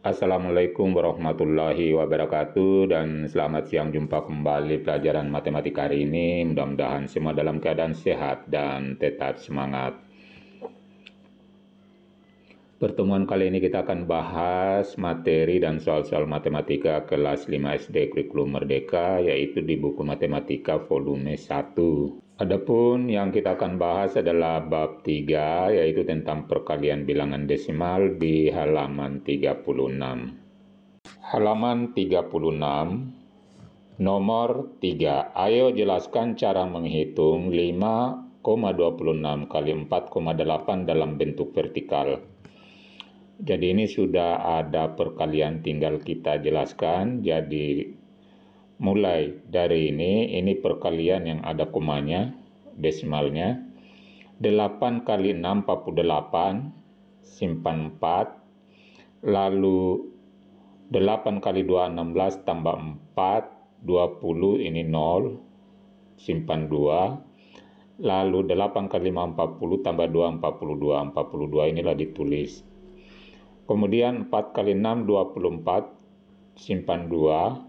Assalamualaikum warahmatullahi wabarakatuh dan selamat siang jumpa kembali pelajaran matematika hari ini. Mudah-mudahan semua dalam keadaan sehat dan tetap semangat. Pertemuan kali ini kita akan bahas materi dan soal-soal matematika kelas 5 SD kurikulum Merdeka yaitu di buku Matematika volume 1. Adapun yang kita akan bahas adalah bab 3 yaitu tentang perkalian bilangan desimal di halaman 36. Halaman 36 nomor 3. Ayo jelaskan cara menghitung 5,26 kali 4,8 dalam bentuk vertikal. Jadi ini sudah ada perkalian tinggal kita jelaskan. Jadi mulai dari ini, ini perkalian yang ada komanya, desimalnya. 8 kali 6, 48, simpan 4. Lalu 8 kali 2, 16, tambah 4, 20, ini 0, simpan 2. Lalu 8 kali 5, 40, tambah 2, 42, 42, inilah ditulis. Kemudian 4 kali 6, 24, simpan 2.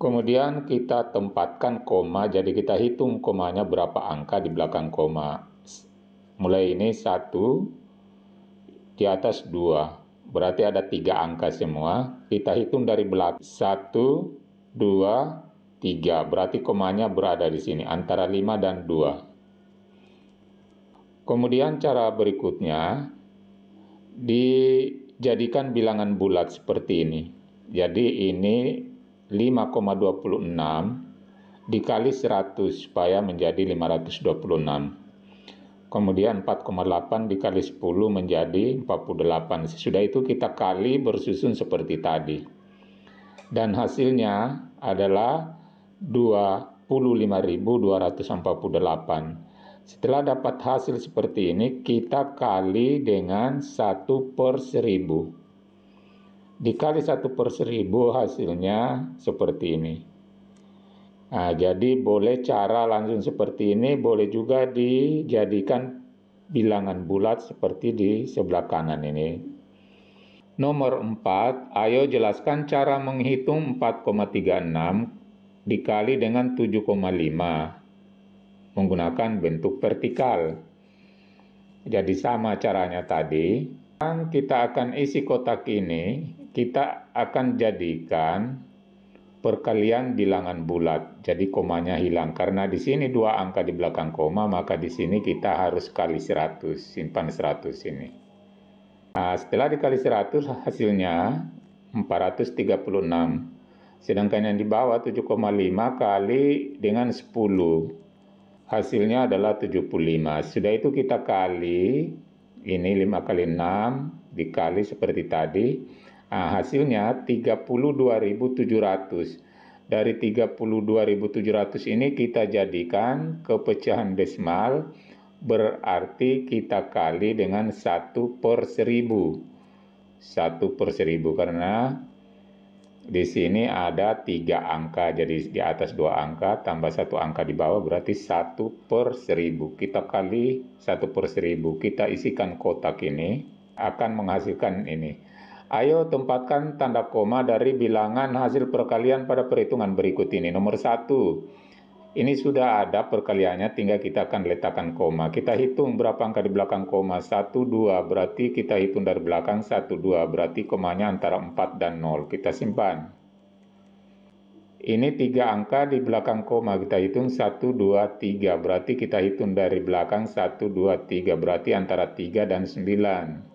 Kemudian kita tempatkan koma, jadi kita hitung komanya berapa angka di belakang koma. Mulai ini 1, di atas 2. Berarti ada tiga angka semua. Kita hitung dari belakang. 1, 2, 3. Berarti komanya berada di sini, antara 5 dan 2. Kemudian cara berikutnya, dijadikan bilangan bulat seperti ini. Jadi ini 5,26 dikali 100 supaya menjadi 526. Kemudian 4,8 dikali 10 menjadi 48. Sesudah itu kita kali bersusun seperti tadi. Dan hasilnya adalah 25.248. Setelah dapat hasil seperti ini, kita kali dengan 1 per 1000 dikali satu per seribu hasilnya seperti ini. Nah, jadi boleh cara langsung seperti ini, boleh juga dijadikan bilangan bulat seperti di sebelah kanan ini. Nomor 4, ayo jelaskan cara menghitung 4,36 dikali dengan 7,5 menggunakan bentuk vertikal. Jadi sama caranya tadi. Kita akan isi kotak ini kita akan jadikan perkalian bilangan bulat. Jadi komanya hilang karena di sini dua angka di belakang koma, maka di sini kita harus kali 100, simpan 100 ini. Nah, setelah dikali 100 hasilnya 436. Sedangkan yang di bawah 7,5 kali dengan 10. Hasilnya adalah 75. Sudah itu kita kali ini 5 kali 6 dikali seperti tadi. Nah, hasilnya 32.700. Dari 32.700 ini kita jadikan kepecahan desimal, berarti kita kali dengan 1 per 1000. 1 per 1000 karena di sini ada 3 angka, jadi di atas 2 angka tambah 1 angka di bawah berarti 1 per 1000. Kita kali 1 per 1000, kita isikan kotak ini akan menghasilkan ini Ayo tempatkan tanda koma dari bilangan hasil perkalian pada perhitungan berikut ini. Nomor satu, ini sudah ada perkaliannya, tinggal kita akan letakkan koma. Kita hitung berapa angka di belakang koma. Satu dua berarti kita hitung dari belakang satu dua berarti komanya antara empat dan nol Kita simpan. Ini tiga angka di belakang koma kita hitung satu dua tiga Berarti kita hitung dari belakang satu dua tiga Berarti antara tiga dan sembilan.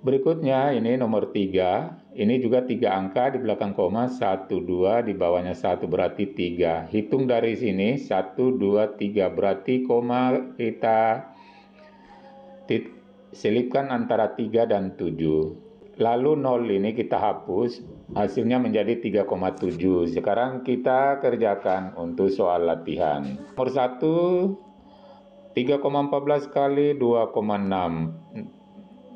Berikutnya ini nomor 3, ini juga tiga angka di belakang koma, 1, 2, di bawahnya 1 berarti 3. Hitung dari sini, 1, 2, 3 berarti koma kita selipkan antara 3 dan 7. Lalu 0 ini kita hapus, hasilnya menjadi 3,7. Sekarang kita kerjakan untuk soal latihan. Nomor 1, 3,14 kali 2,6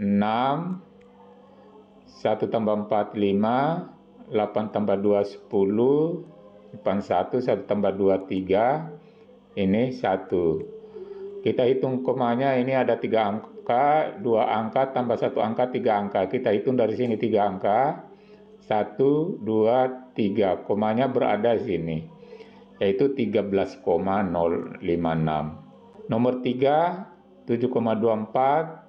6, 1 tambah 4, 5, 8 tambah 2, 10, depan 1, 1 tambah 2, 3, ini 1. Kita hitung komanya, ini ada 3 angka, 2 angka, tambah 1 angka, 3 angka. Kita hitung dari sini 3 angka, 1, 2, 3, komanya berada di sini, yaitu 13,056. Nomor 3, 7,24,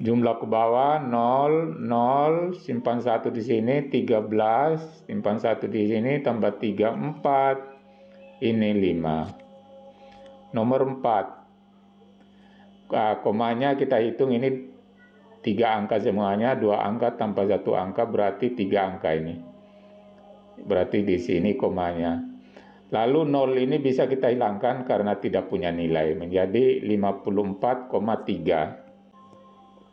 jumlah ke bawah 0 0 simpan 1 di sini 13 simpan 1 di sini tambah 3 4 ini 5 nomor 4 nah, komanya kita hitung ini 3 angka semuanya 2 angka tambah satu angka berarti 3 angka ini berarti di sini komanya lalu 0 ini bisa kita hilangkan karena tidak punya nilai menjadi 54,3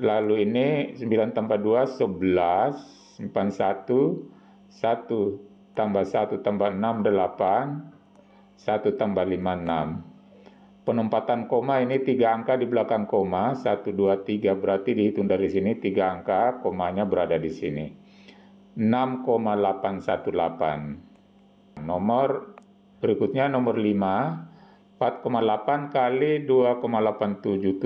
lalu ini 9 tambah 2 11 41 1 tambah 1 tambah 6 8 1 tambah 5 6 penempatan koma ini tiga angka di belakang koma 1 2 3 berarti dihitung dari sini tiga angka komanya berada di sini 6,818 nomor berikutnya nomor 5 4,8 kali 2,877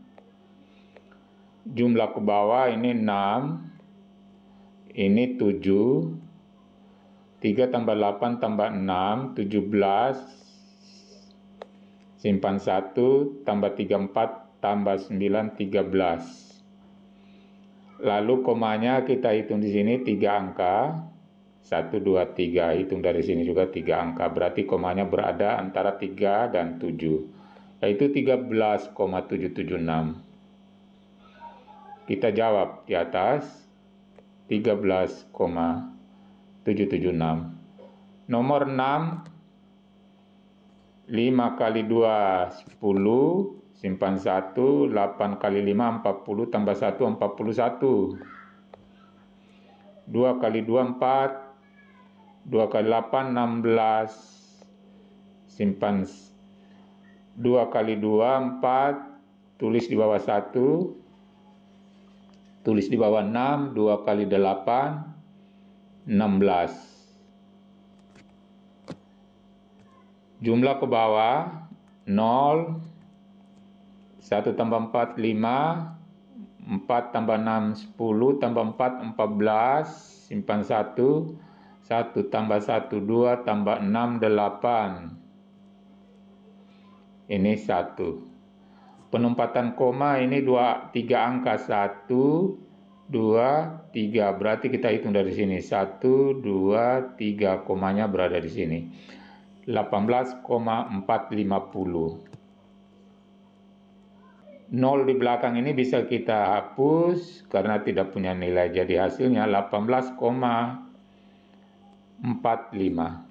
jumlah ke bawah ini 6, ini 7, 3 tambah 8 tambah 6, 17, simpan 1, tambah 3, 4, tambah 9, 13. Lalu komanya kita hitung di sini 3 angka, 1, 2, 3, hitung dari sini juga 3 angka, berarti komanya berada antara 3 dan 7, yaitu 13,776. Kita jawab di atas 13,776. Nomor 6 5 kali 2 10 simpan 1 8 kali 5 40 tambah 1 41 2 kali 2 4 2 kali 8 16 simpan 2 kali 2 4 tulis di bawah 1 tulis di bawah 6 2 kali 8 16 jumlah ke bawah 0 1 tambah 4 5 4 tambah 6 10 tambah 4 14 simpan 1 1 tambah 1 2 tambah 6 8 ini 1 penempatan koma ini dua tiga angka satu dua tiga berarti kita hitung dari sini satu dua tiga komanya berada di sini 18,450 0 di belakang ini bisa kita hapus karena tidak punya nilai jadi hasilnya 18,45